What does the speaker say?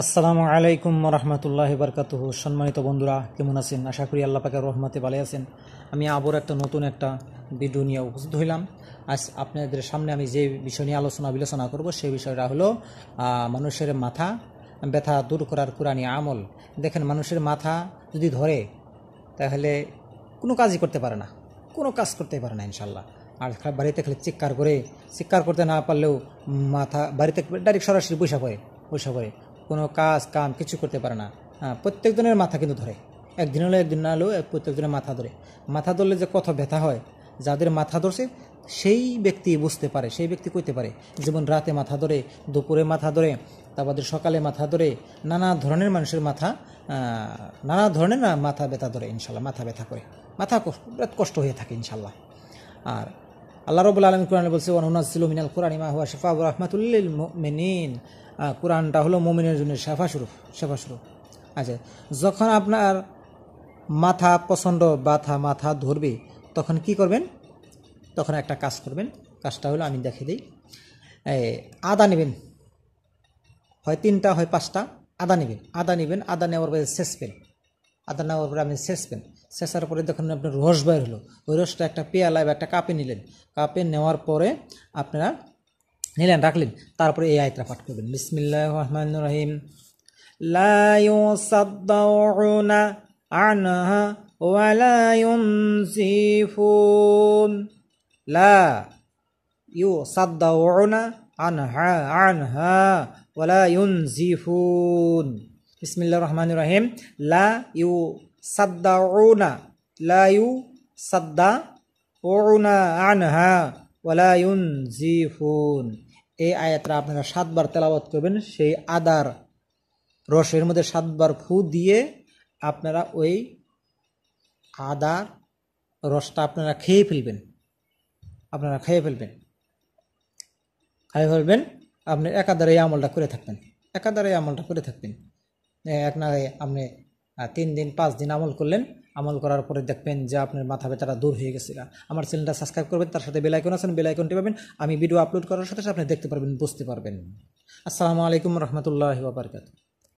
আসসালামু আলাইকুম রহমতুল্লাহ বরকাতুহ সম্মানিত বন্ধুরা কেমন আছেন আশা করি আল্লাহ পাকে রহমতে ভালো আছেন আমি আবার একটা নতুন একটা ভিডিও নিয়ে উপস্থিত হইলাম আজ আপনাদের সামনে আমি যে বিষয় নিয়ে আলোচনা বিলোচনা করব সেই বিষয়টা হলো মানুষের মাথা ব্যথা দূর করার কোরআনী আমল দেখেন মানুষের মাথা যদি ধরে তাহলে কোনো কাজই করতে পারে না কোনো কাজ করতে পারে না ইনশাল্লাহ আর বাড়িতে খালি চিৎকার করে চিৎকার করতে না পারলেও মাথা বাড়িতে ডাইরেক্ট সরাসরি পয়সা পড়ে পয়সা পড়ে কোনো কাজ কাম কিছু করতে পারে না হ্যাঁ প্রত্যেকজনের মাথা কিন্তু ধরে একদিন হলো একদিন না হলেও প্রত্যেকজনের মাথা ধরে মাথা ধরলে যে কত ব্যথা হয় যাদের মাথা ধরছে সেই ব্যক্তি বুঝতে পারে সেই ব্যক্তি করতে পারে যেমন রাতে মাথা ধরে দুপুরে মাথা ধরে তারপরে সকালে মাথা ধরে নানা ধরনের মানুষের মাথা নানা ধরনের মাথা ব্যথা ধরে ইনশাল্লাহ মাথা ব্যথা করে মাথা কষ্ট হয়ে থাকে ইনশাল্লাহ আর আল্লাহ রবুল আলম কোরআন বলছে মিনাল কোরআন ইমা হুয়া শেফা রহমাতুল্লিল মেনিন কোরআনটা হলো মোমিনের জন্য শেফা স্বরূপ শেফা স্বরূপ আচ্ছা যখন আপনার মাথা প্রচণ্ড বাথা মাথা ধরবে তখন কি করবেন তখন একটা কাজ করবেন কাজটা হলো আমি দেখে দিই আদা নেবেন হয় তিনটা হয় পাঁচটা আদা নেবেন আদা নেবেন আদা নেওয়ার পরে শেষবেন আদা নেওয়ার পরে আপনি শেষবেন চেঁচার পরে দেখুন আপনার রস বের হলো ওই রসটা একটা পেয়ালা বা একটা কাপে নিলেন কাপে নেওয়ার পরে আপনারা নিলেন রাখলেন তারপরে এই আয়তটা পাঠ করবেন বিসমিল্লাহ রহমান রহিম লাউনা লা ইউ রহমান রহিম লা ইউ সাদ্দাউনা লায়ু সাদ্দা ওনা আনহা ওলায়ুন ফুন এই আয়াতটা আপনারা সাতবার তেলাবত করবেন সেই আদার রসের মধ্যে সাতবার ফু দিয়ে আপনারা ওই আদার রসটা আপনারা খেয়ে ফেলবেন আপনারা খেয়ে ফেলবেন খাই ফেলবেন আপনি একাধারে এই আমলটা করে থাকবেন একাধারে আমলটা করে থাকবেন এক না আপনি তিন দিন পাঁচ দিন আমল করলেন আমল করার পরে দেখবেন যে আপনার মাথা ব্যথাটা দূর হয়ে গেছিল আমার চ্যানেলটা সাবস্ক্রাইব করবেন তার সাথে বেলাইকন আছেন বেলাইকনটি পাবেন আমি ভিডিও আপলোড করার সাথে সাথে আপনি দেখতে পারবেন বুঝতে পারবেন আসসালামু আলাইকুম রহমতুল্লাহ বাবরকাতু